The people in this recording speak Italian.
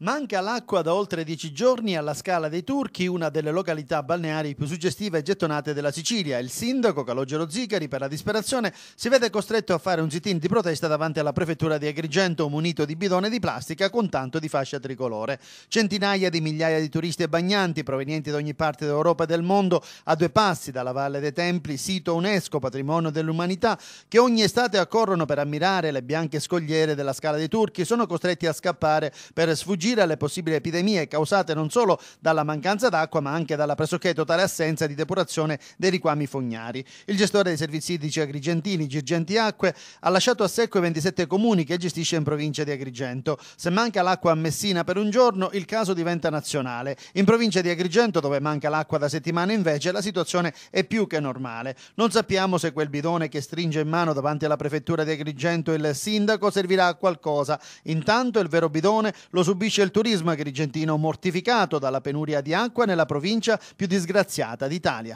Manca l'acqua da oltre dieci giorni alla Scala dei Turchi, una delle località balneari più suggestive e gettonate della Sicilia. Il sindaco Calogero Zicari, per la disperazione, si vede costretto a fare un sit-in di protesta davanti alla prefettura di Agrigento, munito di bidone di plastica con tanto di fascia tricolore. Centinaia di migliaia di turisti e bagnanti provenienti da ogni parte d'Europa e del mondo, a due passi dalla Valle dei Templi, sito UNESCO, patrimonio dell'umanità, che ogni estate accorrono per ammirare le bianche scogliere della Scala dei Turchi, sono costretti a scappare per sfuggire fuggire alle possibili epidemie causate non solo dalla mancanza d'acqua ma anche dalla pressoché totale assenza di depurazione dei riquami fognari. Il gestore dei servizi idrici agrigentini, Girgenti Acque, ha lasciato a secco i 27 comuni che gestisce in provincia di Agrigento. Se manca l'acqua a Messina per un giorno, il caso diventa nazionale. In provincia di Agrigento, dove manca l'acqua da settimane, invece, la situazione è più che normale. Non sappiamo se quel bidone che stringe in mano davanti alla prefettura di Agrigento il sindaco servirà a qualcosa. Intanto il vero bidone lo subisce Colpisce il turismo agrigentino mortificato dalla penuria di acqua nella provincia più disgraziata d'Italia.